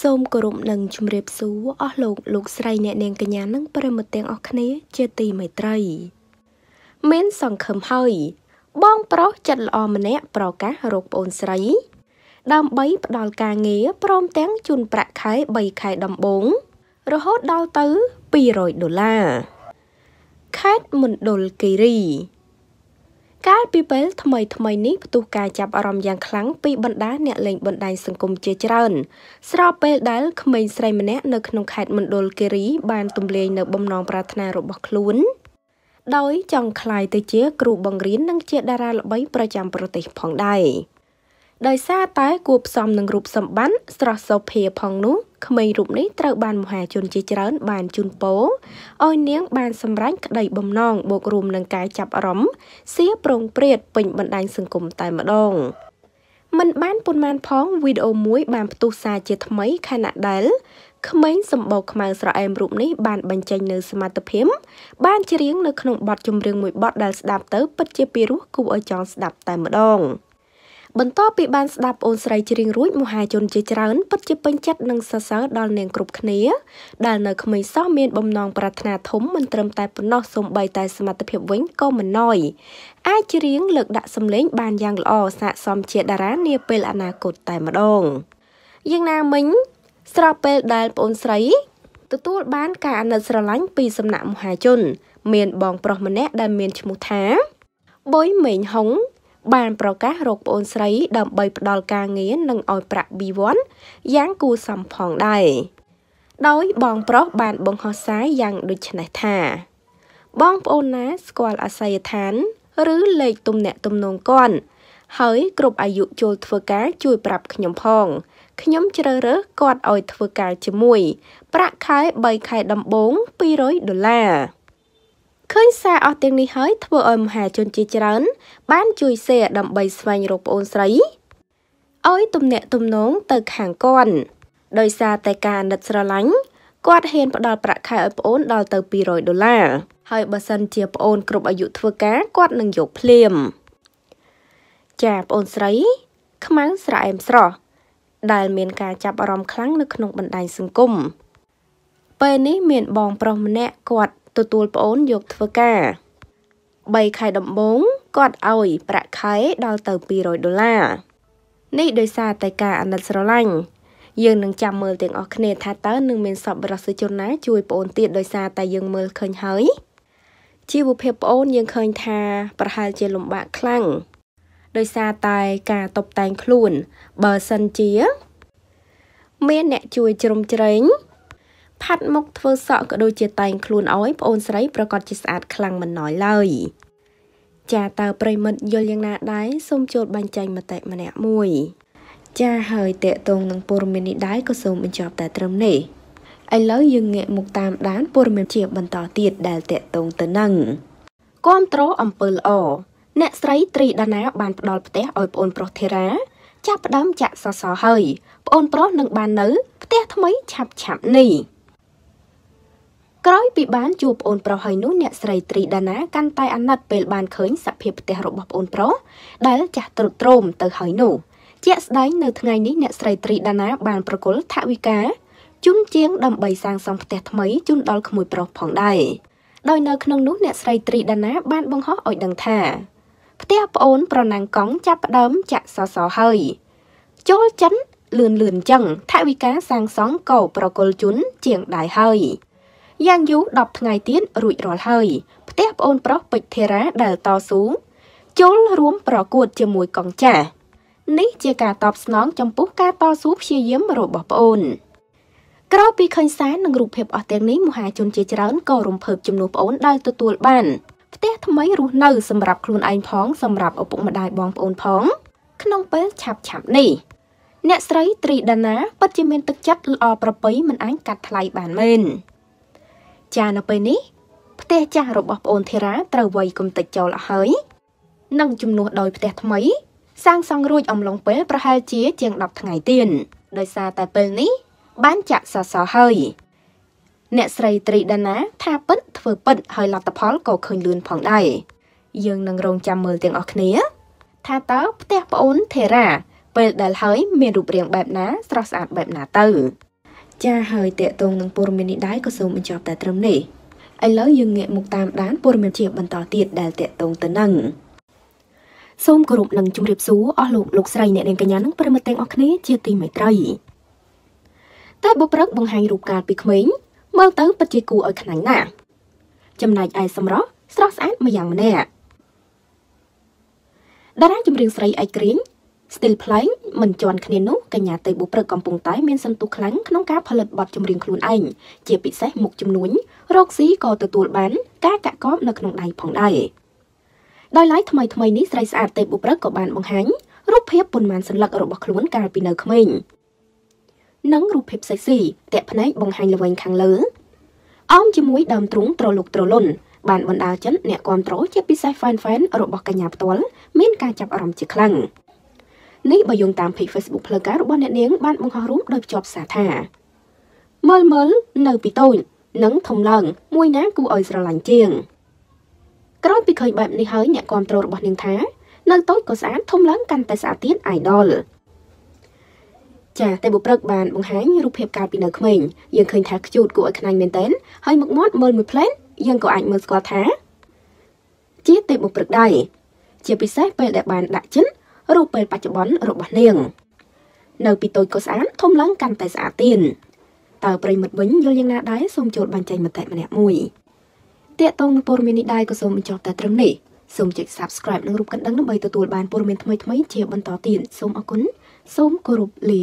សូមគោរពនិងជម្រាបសួរអស់លោកលោកស្រីអ្នកនាងកញ្ញានិងប្រិមត្តទាំងអស់គ្នា ជាទីមេត្រី មានសង្ឃឹមហើយបងប្រុសចិត្តល្អម្នាក់ប្រកាសរកប្អូនស្រី ដើម្បីផ្ដល់ការងារព្រមទាំងជូនប្រាក់ខែ3ខែដំបូង រហូតដល់ទៅ200ដុល្លារខេត្តមណ្ឌលគិរីកាលពីពេលថ្មីថ្មីនេះផ្ទុះការចាប់អារម្មណ៍យ៉ាងខ្លាំងពីបណ្ដាអ្នកលេងបណ្ដាញសង្គមជាច្រើនស្របពេលដែលក្មេងស្រីម្នាក់នៅក្នុងខេត្តមណ្ឌលគិរីបានទម្លាយនៅបំណងប្រាថ្នារបស់ខ្លួនដោយចង់ក្លាយទៅជាគ្រូបង្រៀននិងជាតារាល្បីប្រចាំប្រទេសផងដែរ។ដោយសារតែគួបផ្សំនឹងរូបសម្បត្តិស្រស់សោភាផងនោះក្មេងរូបនេះត្រូវបានមហាជនជាច្រើនបានជូនពរឲ្យនាងបានសម្រេចក្តីបំណងបូករួមនឹងការចាប់អារម្មណ៍សៀប្រងព្រាតពេញបណ្ដាញសង្គមតែម្ដងមិនបានប៉ុន្មានផងវីដេអូមួយបានផ្ទុះសារជាថ្មីខណៈដែលក្មេងសម្បោខ្មៅស្រអែមរូបនេះបានបញ្ចេញនៅសមត្ថភាពបានច្រៀងនៅក្នុងបទចម្រៀងមួយបទដែលស្ដាប់ទៅពិតជាពិរោះគួរឲ្យចង់ស្ដាប់តែម្ដង។បន្ទាប់ពីបានស្ដាប់ប្អូនស្រីច្រៀងរួចមហាជនជាច្រើនពិតជាពេញចិត្តនិងសរសើរដល់នាងគ្រប់គ្នា ដែលនៅក្មេងសោះមានបំណងប្រាថ្នាធំមិនត្រឹមតែប៉ុណ្ណោះសូម្បីតែសមត្ថភាពវិញក៏មិនណយអាចច្រៀងលើកដាក់សម្លេងបានយ៉ាងល្អស័ក្តិសមជាតារានាពេលអនាគតតែម្ដងយ៉ាងណាមិញស្របពេលដែលប្អូនស្រីទទួលបានការអាណិតស្រឡាញ់ពីសំណាក់មហាជន មានបងប្រុសម្នាក់ដែលមានឈ្មោះថាបុយមេងហុងបានប្រកាសរកប្អូនស្រីដើម្បីផ្ដល់ការងារនិងឲ្យប្រាក់ B1 យ៉ាងគួរសមផងដែរដោយបងប្រុសបានបង្ហោះសារយ៉ាងដូចនេះថា បងប្អូនណាស្គាល់អាសយដ្ឋាន ឬលេខទំនាក់ទំនងគាត់ហើយ គ្រប់អាយុចូលធ្វើការជួយប្រាប់ខ្ញុំផងខ្ញុំជ្រើសរើសគាត់ឲ្យធ្វើការជាមួយ ប្រាក់ខែ3ខែដំបូង200ដុល្លារឃើញសារអស់ទាំងនេះហើយធ្វើឲ្យមហាជនជាច្រើនបាន ជួយសេដើម្បីស្វែងរកប្អូនស្រីឲ្យទំនាក់ទំនងទៅខាងគាត់ដោយសារតែការណិតស្រឡាញ់គាត់ហ៊ាន ផ្ដល់ប្រាក់ខែឲ្យប្អូនដល់ទៅ200ដុល្លារហើយបើសិនជាប្អូន គ្រប់អាយុធ្វើការគាត់នឹងយកភ្លាមចាប្អូនស្រី ខ្មៅស្រអែមស្រស់ដែល មាន ការចាប់អារម្មណ៍ខ្លាំងនៅក្នុងបណ្ដាញសង្គមពេលនេះមានបងប្រុសម្នាក់គាត់ទទួលប្អូនយកធ្វើការ3ខែដំបូងគាត់ឲ្យប្រាក់ខែដល់ទៅ200ដុល្លារនេះដោយសារតែការអាណិតស្រឡាញ់យើងនឹងចាំមើលទាំងអស់គ្នាថាតើនឹងមានសប្បុរសជនណាជួយប្អូនទៀតដោយសារតែយើងមើលឃើញហើយជីវភាពប្អូនយើងឃើញថាប្រហែលជាលំបាកខ្លាំងដោយសារតែការតុបតែងខ្លួនបើសិនជា មានអ្នកជួយជ្រោមជ្រែងផាត់មុខធ្វើសក់ក៏ដូចជាតែងខ្លួនឲ្យប្អូនស្រីប្រកាសជាស្អាតខ្លាំងមិនណ້ອຍឡើយចាតើប្រិមិត្តយល់យ៉ាងណាដែរសូមចូលបញ្ចេញមតិម្នាក់មួយ ចាហើយតេតងនឹងព័ត៌មាននេះដែរក៏សូមបញ្ចប់តែត្រឹមនេះឥឡូវយើងងាកមកតាមដានព័ត៌មានជាបន្តទៀតដែលតេតងទៅនឹងគាំទ្រអំពើល្អអ្នកស្រីត្រីដាណាបានផ្ដល់ផ្ទះឲ្យប្អូនប្រុសធីរ៉ាចាប់ផ្ដើមចាក់សសរហើយប្អូនប្រុសនឹងបាននៅផ្ទះថ្មីឆាប់ឆាប់នេះក្រោយពីបានជួបប្អូនប្រុសហើយនោះអ្នកស្រីត្រីដាណាកាន់តែអាណិតពេលបានឃើញសភាពផ្ទះរបស់ប្អូនប្រុសដែលចាស់ទ្រុឌទ្រោមទៅហើយនោះ ជាក់ស្ដែងនៅថ្ងៃនេះអ្នកស្រីត្រីដាណា បានប្រគល់ថវិកាជូនជាងដើម្បីសាងសង់ផ្ទះថ្មីជូនដល់ក្មួយប្រុសផងដែរដោយនៅក្នុងនោះអ្នកស្រីត្រីដាណា បានបង្ហោះឲ្យដឹងថាផ្ទះប្អូនប្រណាំងកង់ចាប់ផ្ដើមចាក់សសរហើយចូលចិនលឿនលឿនចឹងថវិកាសាងសង់ក៏ប្រគល់ជូនជាងដែរហើយយ៉ាងយូរ10ថ្ងៃទៀតរួចរាល់ហើយ ផ្ទះប្អូនប្រុសពេជ្រធារាដែលតស៊ូជុលរួមប្រកួតជាមួយកងចាស់នេះជាការតបស្នង ចំពោះការតស៊ូព្យាយាមរបស់ប្អូនក្រោយពីឃើញសារនិងរូបភាពអស់ទាំងនេះមហាជនជាច្រើនក៏រំភើបចំនួនប្អូនដែលទទួលបានផ្ទះថ្មីរស់នៅសម្រាប់ខ្លួនឯងផងសម្រាប់ឪពុកម្ដាយបងប្អូនផង ក្នុងពេលឆាប់ឆាប់នេះ អ្នកស្រីត្រីដាណាពិតជាមានទឹកចិត្តល្អប្រពៃមិនអាចកាត់ថ្លៃបានមែនចានៅពេលនេះផ្ទះចាស់របស់ប្អូនធីរ៉ាត្រូវវាយគំតិចចោលអស់ហើយនិងជំនួសដោយផ្ទះថ្មី សាងសង់រួចអំឡុងពេលប្រហែលជាជាង10ថ្ងៃទៀតដោយសារតែពេលនេះបានចាក់សសរហើយអ្នកស្រីត្រីដាណា ថាពិតធ្វើពិតហើយលទ្ធផលក៏ឃើញលឿនផងដែរយើងនឹងរងចាំមើលទាំងអស់គ្នាថាតើផ្ទះប្អូនធីរ៉ាពេលដែលហើយមានរូបរាងបែបណាស្រស់ស្អាតបែបណាទៅចាហើយតេតងនឹងព័ត៌មាននេះដែរក៏សូមបញ្ចប់តែត្រឹមនេះឥឡូវយើងងាកមកតាមដានព័ត៌មានជាបន្តទៀតដែលតេតងទៅនឹងសូមគោរពនឹងជម្រាបសួរអស់លោកលោកស្រីអ្នកនាងកញ្ញានិងប្រិមត្តទាំងអស់គ្នាជាទីមេត្រីតែបុព្រឹកបង្ហាញរូបកាលពីក្មេងមើលទៅពិតជាគួរឲ្យខ្លាញ់ណាស់ចំណែកឯសម្រស់ស្រស់ស្អាតម្យ៉ាងម្នាក់តារាចម្រៀងស្រីអៃក្រៀង Still Playing មិនជាន់គ្នានោះកញ្ញាតេបុព្រឹកកំពុងតែ មានសន្ទុះខ្លាំងក្នុងការផលិតបទចម្រៀងខ្លួនឯងជាពិសេសមុខចំនួនរកស៊ីក៏ទទួលបាន ការកាក់កបនៅក្នុងដៃផងដែរដោយឡែកថ្មីថ្មីនេះស្រីស្អាតតេបុព្រឹកក៏បានបង្ហាញរូបភាពប៉ុន្មានសន្លឹករបស់ខ្លួនកាលពីនៅក្មេងនិងរូបភាពសិចស៊ីតាក់ភ្នែកបង្ហាញល្វែងខាងលើអមជាមួយដើមទ្រូងត្រលុកត្រលុនបានបណ្ដាលចិត្តអ្នកគ្រប់គ្រងជាពិសេស fan fan របស់កញ្ញាផ្ទាល់មានការចាប់អារម្មណ៍ជាខ្លាំង។នេះបើយោងតាម page Facebook ផ្លូវការរបស់អ្នកនាង បានបង្ហោះរូបដោយភ្ជាប់សារថាមើលមើលនៅពីតូចនិងធំឡើង មួយណាគួរឲ្យស្រឡាញ់ជាង ក្រោយពីឃើញបែបនេះហើយអ្នកគ្រប់គ្រងរបស់នាងថា នៅតូចក៏ស្អាតធំឡើងកាន់តែស្អាតទៀត idol ចាតែបុព្រឹកបានបង្ហាញរូបភាពកាលពីនៅក្មេងយើងឃើញថាខ្ជូតគួរឲ្យខ្លាញ់មែនទែនហើយមុខមាត់មើលមួយផ្លែនយើងក៏អាចមើលស្គាល់ថាជាទេបុព្រឹកដែរជាពិសេសពេលដែលបានដាក់ចិនរូបពេលបច្ចុប្បន្នរបស់នាងនៅ ពីតូចក៏ស្អាតធំឡើងកាន់តែស្អាតទៀតតើប្រិមិត្តវិញយល់យ៉ាងណាដែរសូមចូលបញ្ចេញមតិម្នាក់មួយតាកតងនឹងព័ត៌មាននេះដែរក៏សូមបញ្ចប់តែត្រឹមនេះសូមចុច Subscribe និងរូបកណ្ដឹងដើម្បីទទួលបានព័ត៌មានថ្មីៗជាបន្តទៀតសូមអរគុណសូមគោរពលា